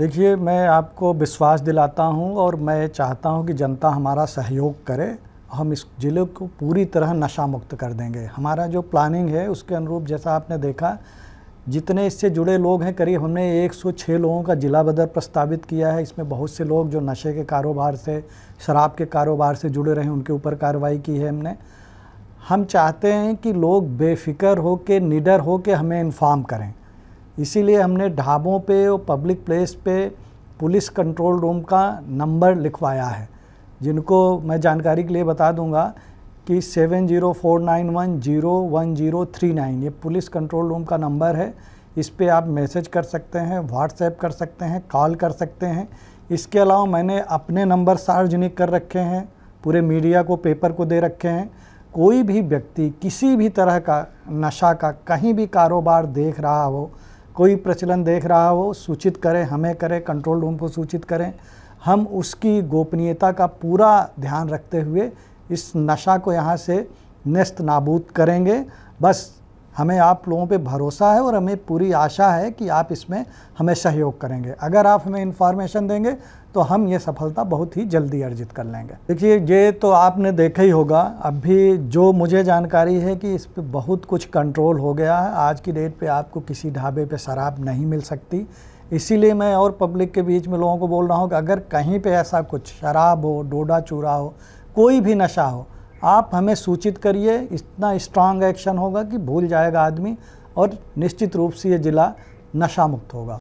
देखिए मैं आपको विश्वास दिलाता हूं और मैं चाहता हूं कि जनता हमारा सहयोग करे हम इस ज़िले को पूरी तरह नशा मुक्त कर देंगे हमारा जो प्लानिंग है उसके अनुरूप जैसा आपने देखा जितने इससे जुड़े लोग हैं करीब हमने 106 लोगों का ज़िला बदर प्रस्तावित किया है इसमें बहुत से लोग जो नशे के कारोबार से शराब के कारोबार से जुड़े रहे उनके ऊपर कार्रवाई की है हमने हम चाहते हैं कि लोग बेफिक्र हो के निडर हो के हमें इन्फॉर्म करें इसीलिए हमने ढाबों पे और पब्लिक प्लेस पे पुलिस कंट्रोल रूम का नंबर लिखवाया है जिनको मैं जानकारी के लिए बता दूंगा कि seven zero four nine one zero one zero three nine ये पुलिस कंट्रोल रूम का नंबर है इस पर आप मैसेज कर सकते हैं व्हाट्सएप कर सकते हैं कॉल कर सकते हैं इसके अलावा मैंने अपने नंबर सार्वजनिक कर रखे हैं पूरे मीडिया को पेपर को दे रखे हैं कोई भी व्यक्ति किसी भी तरह का नशा का कहीं भी कारोबार देख रहा हो कोई प्रचलन देख रहा हो सूचित करें हमें करें कंट्रोल रूम को सूचित करें हम उसकी गोपनीयता का पूरा ध्यान रखते हुए इस नशा को यहाँ से नेस्त नाबूद करेंगे बस हमें आप लोगों पे भरोसा है और हमें पूरी आशा है कि आप इसमें हमें सहयोग करेंगे अगर आप हमें इन्फॉर्मेशन देंगे तो हम ये सफलता बहुत ही जल्दी अर्जित कर लेंगे देखिए ये तो आपने देखा ही होगा अभी जो मुझे जानकारी है कि इस पर बहुत कुछ कंट्रोल हो गया है आज की डेट पे आपको किसी ढाबे पे शराब नहीं मिल सकती इसीलिए मैं और पब्लिक के बीच में लोगों को बोल रहा हूँ कि अगर कहीं पे ऐसा कुछ शराब हो डोडा चूरा हो कोई भी नशा हो आप हमें सूचित करिए इतना स्ट्रांग एक्शन होगा कि भूल जाएगा आदमी और निश्चित रूप से ये ज़िला नशा मुक्त होगा